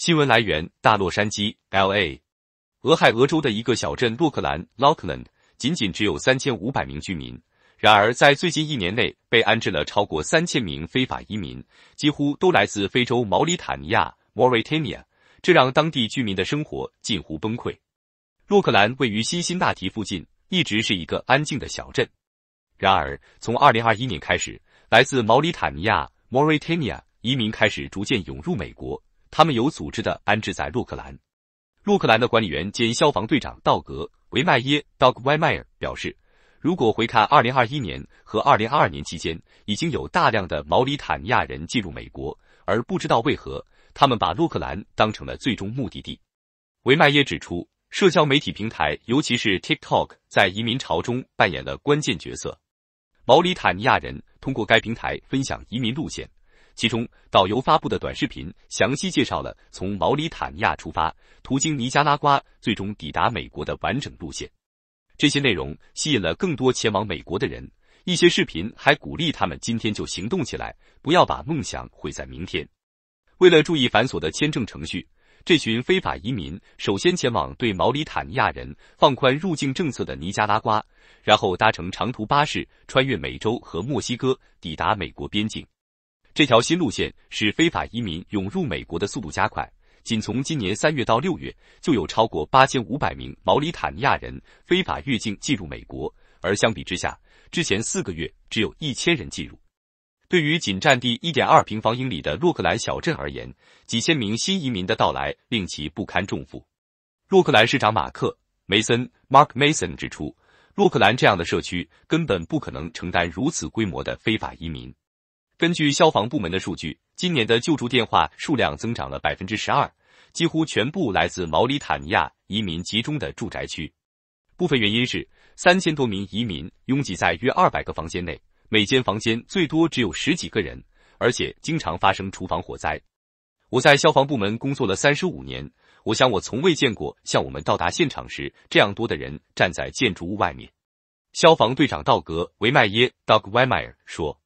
新闻来源：大洛杉矶 （LA），俄亥俄州的一个小镇洛克兰 （Lockland） 仅仅只有三千五百名居民，然而在最近一年内被安置了超过三千名非法移民，几乎都来自非洲毛里塔尼亚 （Mauritania），这让当地居民的生活近乎崩溃。洛克兰位于新兴大提附近，一直是一个安静的小镇。然而，从二零二一年开始，来自毛里塔尼亚 （Mauritania） 移民开始逐渐涌入美国。他们有组织的安置在洛克兰。洛克兰的管理员兼消防队长道格·维迈耶 （Doug v i m e e r 表示，如果回看2021年和2022年期间，已经有大量的毛里塔尼亚人进入美国，而不知道为何他们把洛克兰当成了最终目的地。维迈耶指出，社交媒体平台，尤其是 TikTok，在移民潮中扮演了关键角色。毛里塔尼亚人通过该平台分享移民路线。其中，导游发布的短视频详细介绍了从毛里塔尼亚出发，途经尼加拉瓜，最终抵达美国的完整路线。这些内容吸引了更多前往美国的人。一些视频还鼓励他们今天就行动起来，不要把梦想毁在明天。为了注意繁琐的签证程序，这群非法移民首先前往对毛里塔尼亚人放宽入境政策的尼加拉瓜，然后搭乘长途巴士穿越美洲和墨西哥，抵达美国边境。这条新路线使非法移民涌入美国的速度加快。仅从今年三月到六月，就有超过八千五百名毛里塔尼亚人非法越境进入美国，而相比之下，之前四个月只有一千人进入。对于仅占地一点二平方英里的洛克兰小镇而言，几千名新移民的到来令其不堪重负。洛克兰市长马克·梅森 （Mark Mason） 指出，洛克兰这样的社区根本不可能承担如此规模的非法移民。根据消防部门的数据，今年的救助电话数量增长了百分之十二，几乎全部来自毛里塔尼亚移民集中的住宅区。部分原因是三千多名移民拥挤在约二百个房间内，每间房间最多只有十几个人，而且经常发生厨房火灾。我在消防部门工作了三十五年，我想我从未见过像我们到达现场时这样多的人站在建筑物外面。消防队长道格·维迈耶 （Doug w e m e r 说。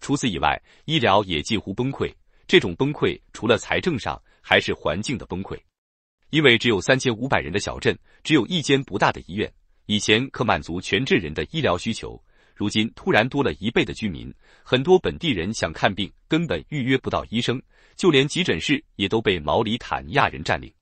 除此以外，医疗也近乎崩溃。这种崩溃除了财政上，还是环境的崩溃。因为只有三千五百人的小镇，只有一间不大的医院，以前可满足全镇人的医疗需求，如今突然多了一倍的居民，很多本地人想看病根本预约不到医生，就连急诊室也都被毛里塔尼亚人占领。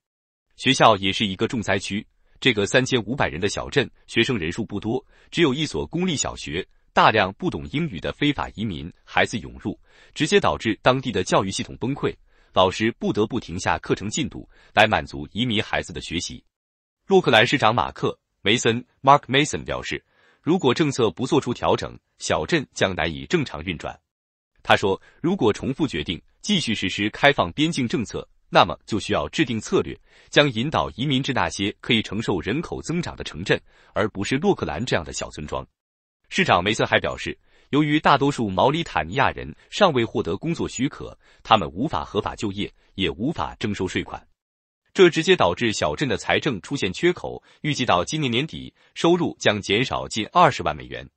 学校也是一个重灾区。这个三千五百人的小镇，学生人数不多，只有一所公立小学。大量不懂英语的非法移民孩子涌入，直接导致当地的教育系统崩溃，老师不得不停下课程进度来满足移民孩子的学习。洛克兰市长马克·梅森 （Mark Mason） 表示，如果政策不做出调整，小镇将难以正常运转。他说，如果重复决定继续实施开放边境政策，那么就需要制定策略，将引导移民至那些可以承受人口增长的城镇，而不是洛克兰这样的小村庄。市长梅森还表示，由于大多数毛里塔尼亚人尚未获得工作许可，他们无法合法就业，也无法征收税款，这直接导致小镇的财政出现缺口。预计到今年年底，收入将减少近二十万美元。